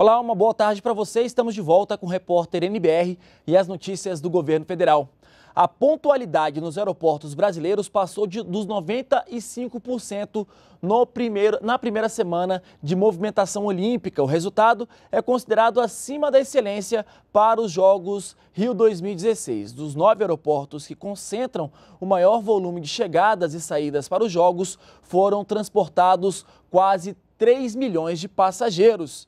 Olá, uma boa tarde para você. Estamos de volta com o repórter NBR e as notícias do governo federal. A pontualidade nos aeroportos brasileiros passou de, dos 95% no primeiro, na primeira semana de movimentação olímpica. O resultado é considerado acima da excelência para os Jogos Rio 2016. Dos nove aeroportos que concentram o maior volume de chegadas e saídas para os Jogos, foram transportados quase 3 milhões de passageiros.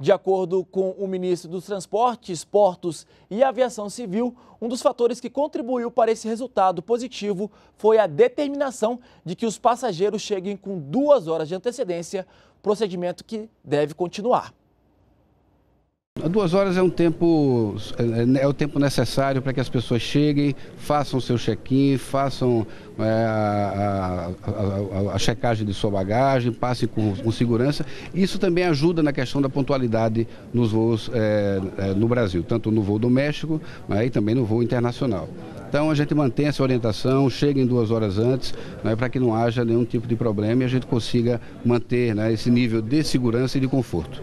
De acordo com o ministro dos Transportes, Portos e Aviação Civil, um dos fatores que contribuiu para esse resultado positivo foi a determinação de que os passageiros cheguem com duas horas de antecedência, procedimento que deve continuar. Duas horas é um tempo é, é, é o tempo necessário para que as pessoas cheguem, façam seu check-in, façam é, a, a, a, a, checagem de sua bagagem, passem com, com, segurança. Isso também ajuda na questão da pontualidade nos voos é, é, no Brasil, tanto no voo doméstico né, e também no voo internacional. Então a gente mantém essa orientação, cheguem duas horas antes, né, para que não haja nenhum tipo de problema e a gente consiga manter né, esse nível de segurança e de conforto.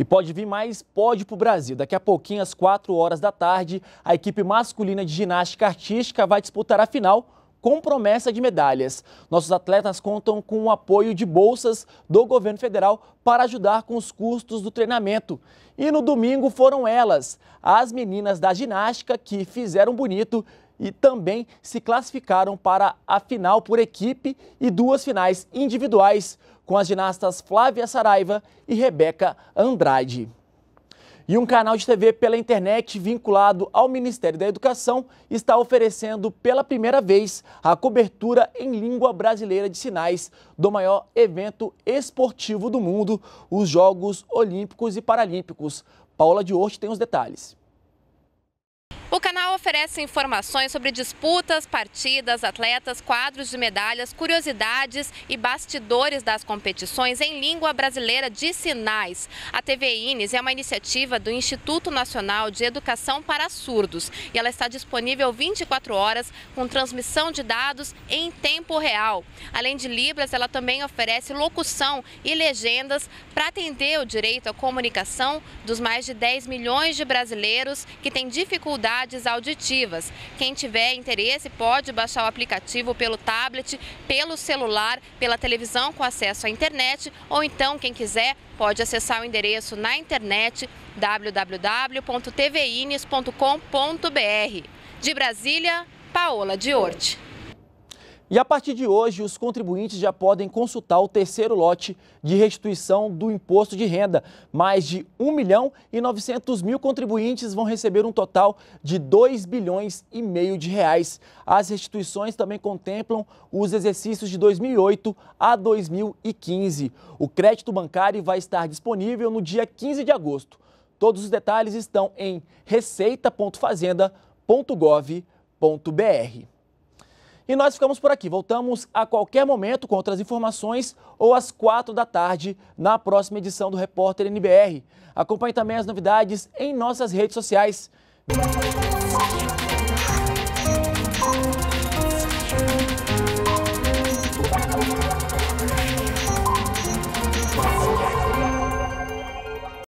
E pode vir mais, pode para o Brasil. Daqui a pouquinho, às 4 horas da tarde, a equipe masculina de ginástica artística vai disputar a final com promessa de medalhas. Nossos atletas contam com o apoio de bolsas do governo federal para ajudar com os custos do treinamento. E no domingo foram elas, as meninas da ginástica, que fizeram bonito e também se classificaram para a final por equipe e duas finais individuais com as ginastas Flávia Saraiva e Rebeca Andrade. E um canal de TV pela internet vinculado ao Ministério da Educação está oferecendo pela primeira vez a cobertura em língua brasileira de sinais do maior evento esportivo do mundo, os Jogos Olímpicos e Paralímpicos. Paula de Horte tem os detalhes. O canal oferece informações sobre disputas, partidas, atletas, quadros de medalhas, curiosidades e bastidores das competições em língua brasileira de sinais. A TV Ines é uma iniciativa do Instituto Nacional de Educação para Surdos e ela está disponível 24 horas com transmissão de dados em tempo real. Além de Libras, ela também oferece locução e legendas para atender o direito à comunicação dos mais de 10 milhões de brasileiros que têm dificuldade auditivas. Quem tiver interesse pode baixar o aplicativo pelo tablet, pelo celular, pela televisão com acesso à internet ou então, quem quiser, pode acessar o endereço na internet www.tvines.com.br. De Brasília, Paola Diorte. E a partir de hoje, os contribuintes já podem consultar o terceiro lote de restituição do imposto de renda. Mais de 1 milhão e 900 mil contribuintes vão receber um total de 2 bilhões e meio de reais. As restituições também contemplam os exercícios de 2008 a 2015. O crédito bancário vai estar disponível no dia 15 de agosto. Todos os detalhes estão em receita.fazenda.gov.br. E nós ficamos por aqui. Voltamos a qualquer momento com outras informações ou às quatro da tarde na próxima edição do Repórter NBR. Acompanhe também as novidades em nossas redes sociais. Música